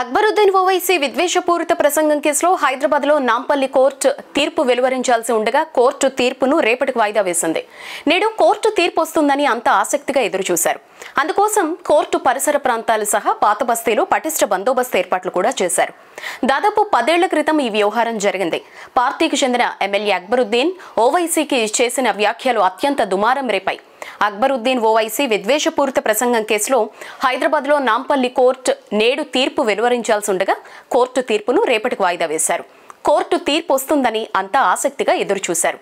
అక్బరుద్దీన్ ఓవైసీ విద్వేషపూరిత ప్రసంగం కేసులో హైదరాబాద్లో నాంపల్లి కోర్టు తీర్పు వెలువరించాల్సి ఉండగా కోర్టు తీర్పును రేపటికి వాయిదా వేసింది నేడు కోర్టు తీర్పు వస్తుందని అంతా ఆసక్తిగా ఎదురుచూశారు అందుకోసం కోర్టు పరిసర ప్రాంతాలు సహా పాత బస్తీలో పటిష్ట బందోబస్తు ఏర్పాట్లు కూడా చేశారు దాదాపు పదేళ్ల క్రితం ఈ వ్యవహారం జరిగింది పార్టీకి చెందిన ఎమ్మెల్యే అక్బరుద్దీన్ ఓవైసీకి చేసిన వ్యాఖ్యలు అత్యంత దుమారం రేపాయి అక్బరుద్దీన్ ఓవైసీ విద్వేషపూరిత ప్రసంగం కేసులో హైదరాబాద్లో నాంపల్లి కోర్టు నేడు తీర్పు వెలువరించాల్సి ఉండగా కోర్టు తీర్పును రేపటికి వాయిదా వేశారు కోర్టు తీర్పు వస్తుందని అంతా ఆసక్తిగా ఎదురుచూశారు